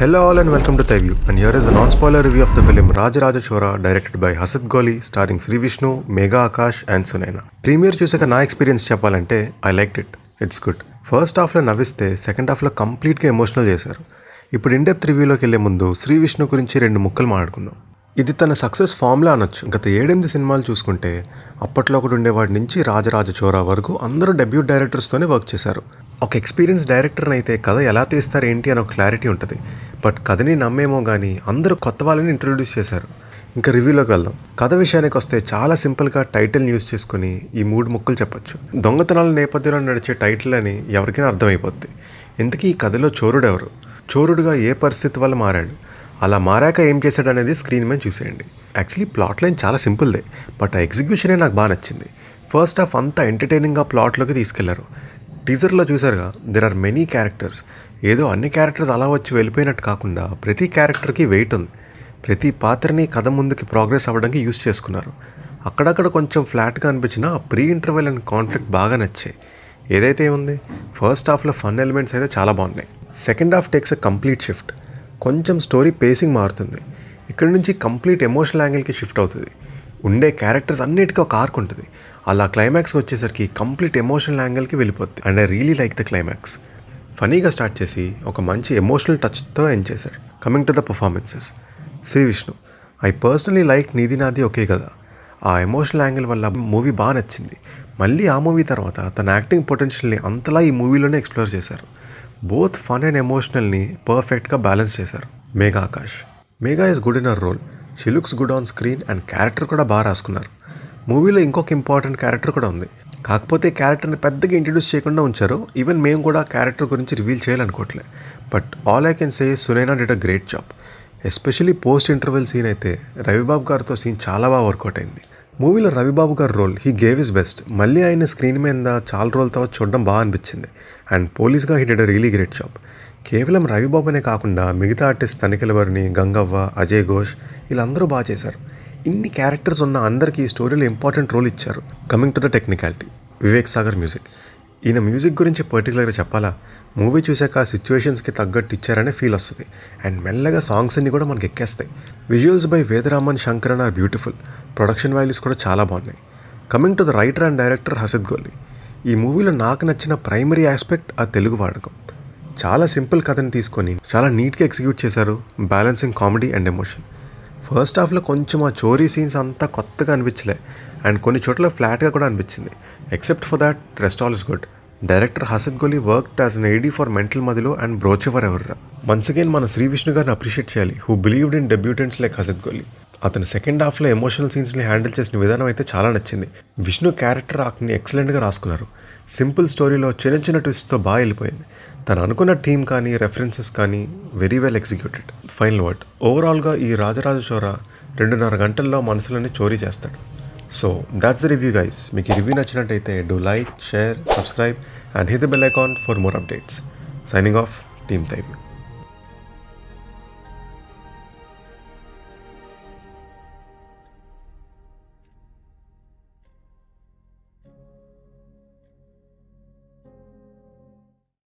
hello all and welcome to Teview and here is a non spoiler review of the film Rajaraja Chora directed by Hasit Goli starring Sri Vishnu, Megha Akash and premiere చూసాక నా experience చెప్పాలంటే I like it it's good first హాఫ్లో నవ్విస్తే second హాఫ్లో కంప్లీట్గా emotional చేశారు ఇప్పుడు in-depth రివ్యూలోకి వెళ్లే ముందు శ్రీ విష్ణు గురించి రెండు ముక్కలు మాట్లాడుకుందాం ఇది తన సక్సెస్ ఫామ్లా అనొచ్చు గత ఏడెనిమిది సినిమాలు చూసుకుంటే అప్పట్లో ఒకటి ఉండేవాడి నుంచి రాజరాజ చోరా వరకు అందరూ డెబ్యూట్ డైరెక్టర్స్తోనే వర్క్ చేశారు ఒక ఎక్స్పీరియన్స్ డైరెక్టర్ అయితే కథ ఎలా తీస్తారు ఏంటి అని ఒక క్లారిటీ ఉంటుంది బట్ కథని నమ్మేమో కానీ అందరూ కొత్త వాళ్ళని ఇంట్రొడ్యూస్ చేశారు ఇంకా రివ్యూలోకి వెళ్దాం కథ విషయానికి వస్తే చాలా సింపుల్గా టైటిల్ని యూజ్ చేసుకుని ఈ మూడు ముక్కలు చెప్పొచ్చు దొంగతనాల నేపథ్యంలో నడిచే టైటిల్ అని ఎవరికైనా అర్థమైపోద్ది ఇంతకీ ఈ కథలో చోరుడు ఎవరు చోరుడుగా ఏ పరిస్థితి వల్ల మారాడు అలా మారాక ఏం చేశాడు అనేది స్క్రీన్ మీద చూసేయండి యాక్చువల్లీ ప్లాట్ లైన్ చాలా సింపుల్దే బట్ ఆ ఎగ్జిక్యూషనే నాకు బాగా నచ్చింది ఫస్ట్ హాఫ్ అంతా ఎంటర్టైనింగ్గా ప్లాట్లోకి తీసుకెళ్లారు టీజర్లో చూసారుగా దెర్ ఆర్ మెనీ క్యారెక్టర్స్ ఏదో అన్ని క్యారెక్టర్స్ అలా వచ్చి వెళ్ళిపోయినట్టు కాకుండా ప్రతి క్యారెక్టర్కి వెయిట్ ఉంది ప్రతి పాత్రని కథ ముందుకి ప్రోగ్రెస్ అవ్వడానికి యూస్ చేసుకున్నారు అక్కడక్కడ కొంచెం ఫ్లాట్గా అనిపించిన ప్రీ ఇంటర్వెల్ అండ్ కాన్ఫ్లిక్ట్ బాగా నచ్చాయి ఏదైతే ఉంది ఫస్ట్ హాఫ్లో ఫన్ ఎలిమెంట్స్ అయితే చాలా బాగున్నాయి second half takes a complete shift కొంచెం స్టోరీ పేసింగ్ మారుతుంది ఇక్కడ నుంచి కంప్లీట్ ఎమోషనల్ యాంగిల్కి షిఫ్ట్ అవుతుంది ఉండే క్యారెక్టర్స్ అన్నిటికీ ఒక ఆర్క్ ఉంటుంది అలా క్లైమాక్స్ వచ్చేసరికి కంప్లీట్ ఎమోషనల్ యాంగిల్కి వెళ్ళిపోద్ది and I really like the climax ఫనీగా స్టార్ట్ చేసి ఒక మంచి ఎమోషనల్ టచ్తో ఎండ్ చేశారు coming to the performances Sree Vishnu I personally like Needi Naadi ఒకే కదా ఆ ఎమోషనల్ యాంగిల్ వల్ల మూవీ బాగా నచ్చింది మళ్ళీ ఆ మూవీ తర్వాత తన యాక్టింగ్ పొటెన్షియల్ని అంతలా ఈ మూవీలోనే ఎక్స్ప్లోర్ చేశారు బోత్ ఫన్ అండ్ ఎమోషనల్ని పర్ఫెక్ట్గా బ్యాలెన్స్ చేశారు Megha Akash Megha is good in her role she looks good on screen and character కూడా బాగా రాసుకున్నారు మూవీలో ఇంకొక ఇంపార్టెంట్ క్యారెక్టర్ కూడా ఉంది కాకపోతే క్యారెక్టర్ని పెద్దగా ఇంట్రడ్యూస్ చేయకుండా ఉంచారు ఈవెన్ మేము కూడా క్యారెక్టర్ గురించి రివీల్ చేయాలనుకోవట్లే but all I can say Sunaina did a great job especially post interval scene అయితే రవిబాబు గారితో సీన్ చాలా బాగా వర్కౌట్ అయింది మూవీలో Ravi Babu garu role he gave is best మళ్ళీ ఆయన స్క్రీన్ మీద చాలా రోల్తో తర్వాత చూడడం బాగా అనిపించింది అండ్ పోలీస్గా he did really great job కేవలం రవిబాబునే కాకుండా మిగతా ఆర్టిస్ట్ తనిఖీల వారిని గంగవ్వ అజయ్ ఘోష్ వీళ్ళందరూ బాగా చేశారు ఇన్ని క్యారెక్టర్స్ ఉన్న అందరికీ ఈ స్టోరీలో ఇంపార్టెంట్ రోల్ ఇచ్చారు coming to the technicality Vivek Sagar music ఈయన మ్యూజిక్ గురించి పర్టికులర్గా చెప్పాలా మూవీ చూసాక ఆ సిచ్యువేషన్స్కి తగ్గట్టు ఇచ్చారనే ఫీల్ వస్తుంది అండ్ మెల్లగా సాంగ్స్ అన్నీ కూడా మనకి ఎక్కేస్తాయి visuals by Vedaraman Shankar are beautiful production values కూడా చాలా బాగున్నాయి coming to the writer and director Hasith Goli ఈ మూవీలో నాకు నచ్చిన ప్రైమరీ ఆస్పెక్ట్ ఆ తెలుగు వాడకం చాలా సింపుల్ కథని తీసుకొని చాలా నీట్గా ఎగ్జిక్యూట్ చేశారు balancing comedy and emotion first హాఫ్లో కొంచెం ఆ చోరీ సీన్స్ అంతా కొత్తగా అనిపించలే అండ్ కొన్ని చోట్ల ఫ్లాట్గా కూడా అనిపించింది except for that rest all is good director Hasith Goli work as an AD for Mental Madhilo and for ఎవర్రా వన్స్ అగైన్ మన శ్రీ విష్ణు గారిని అప్రిషియేట్ చేయాలి who believed in debutants like Hasith Goli అతను సెకండ్ హాఫ్లో ఎమోషనల్ సీన్స్ని హ్యాండిల్ చేసిన విధానం అయితే చాలా నచ్చింది విష్ణు క్యారెక్టర్ అతన్ని ఎక్సలెంట్గా రాసుకున్నారు సింపుల్ స్టోరీలో చిన్న చిన్న ట్విస్ట్తో బాగా వెళ్ళిపోయింది తను అనుకున్న టీమ్ కానీ రెఫరెన్సెస్ కానీ very well executed final word ఓవరాల్గా ఈ రాజరాజ చోర రెండున్నర గంటల్లో మనసులని చోరీ చేస్తాడు so that's the review guys మీకు రివ్యూ నచ్చినట్టయితే do like share subscribe and hit the bell icon for more updates signing off team you